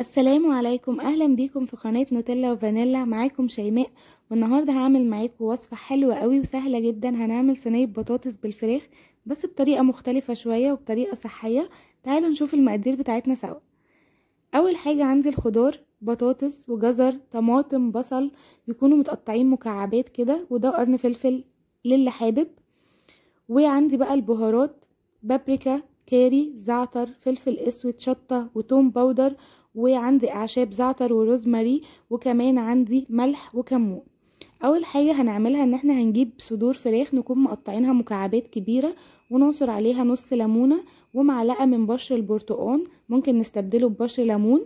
السلام عليكم اهلا بيكم في قناه نوتيلا وفانيلا معاكم شيماء والنهارده هعمل معاكم وصفه حلوه قوي وسهله جدا هنعمل صينيه بطاطس بالفراخ بس بطريقه مختلفه شويه وبطريقه صحيه تعالوا نشوف المقادير بتاعتنا سوا اول حاجه عندي الخضار بطاطس وجزر طماطم بصل يكونوا متقطعين مكعبات كده وده قرن فلفل للي حابب وعندي بقى البهارات بابريكا كاري زعتر فلفل اسود شطه وتوم باودر وعندي اعشاب زعتر وروزماري وكمان عندي ملح وكمون اول حاجه هنعملها ان احنا هنجيب صدور فراخ نكون مقطعينها مكعبات كبيره ونعصر عليها نص ليمونه ومعلقه من بشر البرتقال ممكن نستبدله ببشر ليمون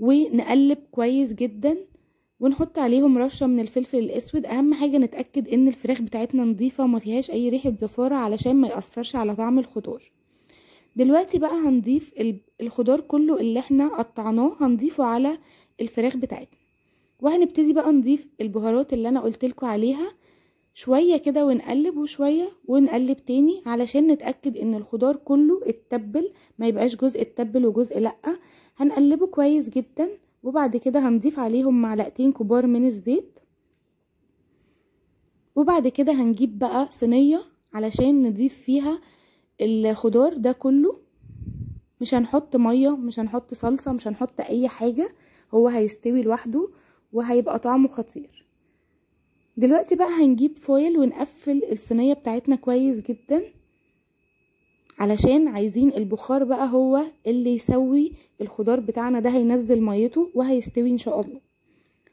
ونقلب كويس جدا ونحط عليهم رشه من الفلفل الاسود اهم حاجه نتاكد ان الفراخ بتاعتنا نظيفه وما فيهاش اي ريحه زفاره علشان ما ياثرش على طعم الخضار دلوقتي بقى هنضيف الخضار كله اللي احنا قطعناه هنضيفه على الفراخ بتاعتنا وهنبتدي بقى نضيف البهارات اللي انا قلتلكوا عليها شوية كده ونقلب وشوية ونقلب تاني علشان نتأكد ان الخضار كله اتبل ما يبقاش جزء اتبل وجزء لأ هنقلبه كويس جدا وبعد كده هنضيف عليهم معلقتين كبار من الزيت وبعد كده هنجيب بقى صينية علشان نضيف فيها الخضار ده كله مش هنحط ميه مش هنحط صلصه مش هنحط اي حاجه هو هيستوي لوحده وهيبقى طعمه خطير دلوقتي بقى هنجيب فويل ونقفل الصينيه بتاعتنا كويس جدا علشان عايزين البخار بقى هو اللي يسوي الخضار بتاعنا ده هينزل ميته وهيستوي ان شاء الله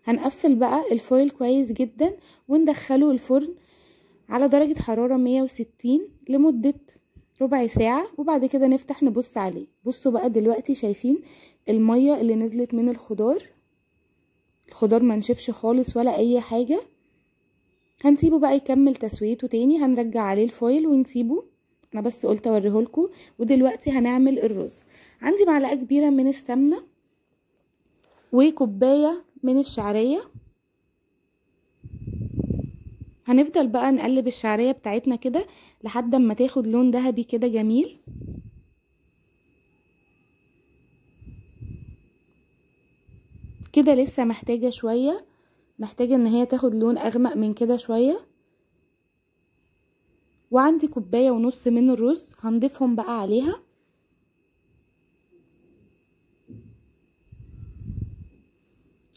هنقفل بقى الفويل كويس جدا وندخله الفرن على درجة حرارة 160 لمدة ربع ساعة وبعد كده نفتح نبص عليه بصوا بقى دلوقتي شايفين المية اللي نزلت من الخضار الخضار ما نشفش خالص ولا اي حاجة هنسيبه بقى يكمل تسويته تاني هنرجع عليه الفويل ونسيبه انا بس قلت اوريهولكوا ودلوقتي هنعمل الرز عندي معلقة كبيرة من السمنة وكوباية من الشعرية هنفضل بقى نقلب الشعرية بتاعتنا كده لحد اما تاخد لون ذهبي كده جميل كده لسه محتاجة شوية محتاجة ان هي تاخد لون اغمق من كده شوية وعندي كوباية ونص من الرز هنضيفهم بقى عليها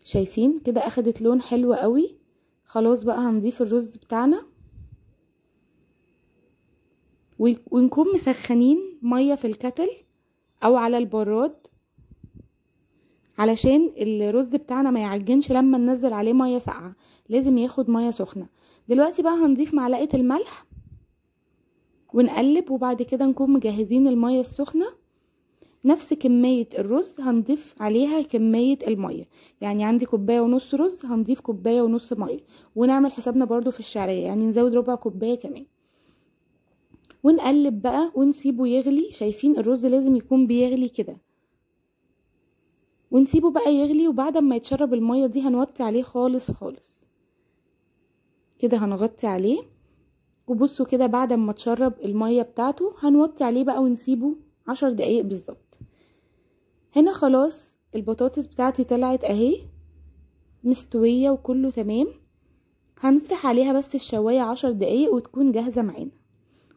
شايفين كده اخدت لون حلو قوي خلاص بقى هنضيف الرز بتاعنا ونكون مسخنين ميه في الكتل او على البراد علشان الرز بتاعنا ما يعجنش لما ننزل عليه ميه ساقعه لازم ياخد ميه سخنه دلوقتي بقى هنضيف معلقه الملح ونقلب وبعد كده نكون مجهزين الميه السخنه نفس كمية الرز هنضيف عليها كمية المية يعني عندي كوباية ونص رز هنضيف كوباية ونص مية ونعمل حسابنا برضو في الشعرية يعني نزود ربع كوباية كمان ونقلب بقى ونسيبه يغلي شايفين الرز لازم يكون بيغلي كده ونسيبه بقى يغلي وبعد ما يتشرب المية دي هنوطي عليه خالص خالص كده هنغطي عليه وبصوا كده بعد ما تشرب المية بتاعته هنوطي عليه بقى ونسيبه عشر دقايق بالظبط هنا خلاص البطاطس بتاعتي طلعت اهي مستوية وكله تمام هنفتح عليها بس الشواية عشر دقايق وتكون جاهزة معانا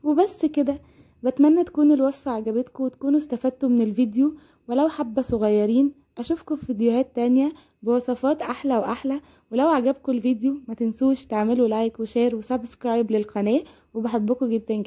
وبس كده بتمنى تكون الوصفة عجبتكم وتكونوا استفدتوا من الفيديو ولو حبة صغيرين اشوفكم في فيديوهات تانية بوصفات احلى واحلى ولو عجبكم الفيديو ما تنسوش تعملوا لايك وشير وسبسكرايب للقناة وبحبكم جدا جدا